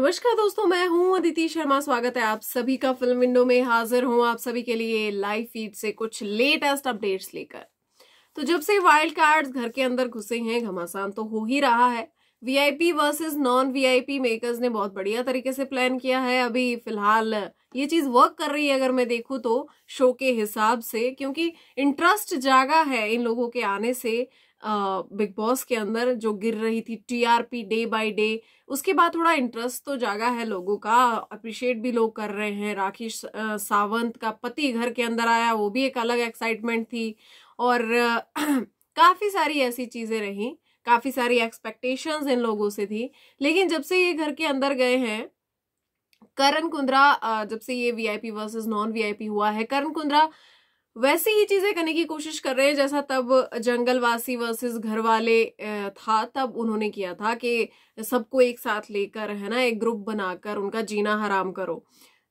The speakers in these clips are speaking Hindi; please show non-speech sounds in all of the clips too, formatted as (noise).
नमस्कार दोस्तों मैं हूं अदिति शर्मा स्वागत है आप सभी का फिल्म विंडो में हाजिर हूं आप सभी के लिए लाइव फीड से कुछ लेटेस्ट अपडेट्स लेकर तो जब से वाइल्ड कार्ड्स घर के अंदर घुसे हैं घमासान तो हो ही रहा है VIP versus non VIP makers ने बहुत बढ़िया तरीके से प्लान किया है अभी फिलहाल ये चीज वर्क कर रही है अगर मैं देखूँ तो शो के हिसाब से क्योंकि इंटरेस्ट जागा है इन लोगों के आने से बिग बॉस के अंदर जो गिर रही थी टीआरपी डे बाय डे उसके बाद थोड़ा इंटरेस्ट तो जागा है लोगों का अप्रिशिएट भी लोग कर रहे हैं राखी सावंत का पति घर के अंदर आया वो भी एक अलग एक्साइटमेंट थी और (clears throat) काफ़ी सारी ऐसी चीज़ें रहीं काफ़ी सारी एक्सपेक्टेशंस इन लोगों से थी लेकिन जब से ये घर के अंदर गए हैं करण कुंद्रा जब से ये वीआईपी वर्सेस नॉन वीआईपी हुआ है करण कुंद्रा वैसे ही चीजें करने की कोशिश कर रहे हैं जैसा तब जंगलवासी वर्सेस घर वाले था तब उन्होंने किया था कि सबको एक साथ लेकर है ना एक ग्रुप बनाकर उनका जीना हराम करो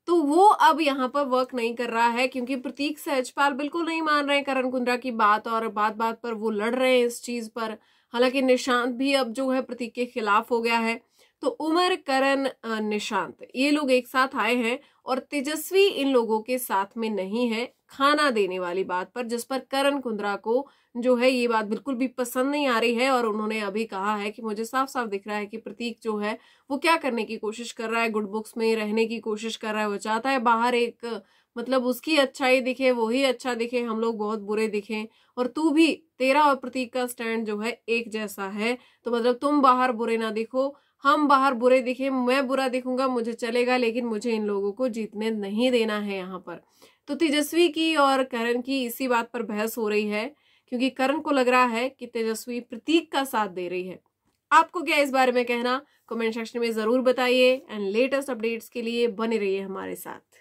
तो वो अब यहाँ पर वर्क नहीं कर रहा है क्योंकि प्रतीक सहजपाल बिल्कुल नहीं मान रहे हैं करण कुंद्रा की बात और बात बात पर वो लड़ रहे हैं इस चीज पर हालांकि निशांत भी अब जो है प्रतीक के खिलाफ हो गया है तो उमर करण निशांत ये लोग एक साथ आए हैं और तेजस्वी इन लोगों के साथ में नहीं है खाना देने वाली बात पर जिस पर करण कुंद्रा को जो है ये बात बिल्कुल भी पसंद नहीं आ रही है और उन्होंने अभी कहा है कि मुझे साफ साफ दिख रहा है कि प्रतीक जो है वो क्या करने की कोशिश कर रहा है गुड बुक्स में रहने की कोशिश कर रहा है वो चाहता है बाहर एक मतलब उसकी अच्छाई दिखे वो ही अच्छा दिखे हम लोग बहुत बुरे दिखे और तू भी तेरा और प्रतीक का स्टैंड जो है एक जैसा है तो मतलब तुम बाहर बुरे ना दिखो हम बाहर बुरे दिखे मैं बुरा दिखूंगा मुझे चलेगा लेकिन मुझे इन लोगों को जीतने नहीं देना है यहाँ पर तो तेजस्वी की और करण की इसी बात पर बहस हो रही है क्योंकि करण को लग रहा है कि तेजस्वी प्रतीक का साथ दे रही है आपको क्या इस बारे में कहना कमेंट सेक्शन में जरूर बताइए एंड लेटेस्ट अपडेट्स के लिए बने रहिए हमारे साथ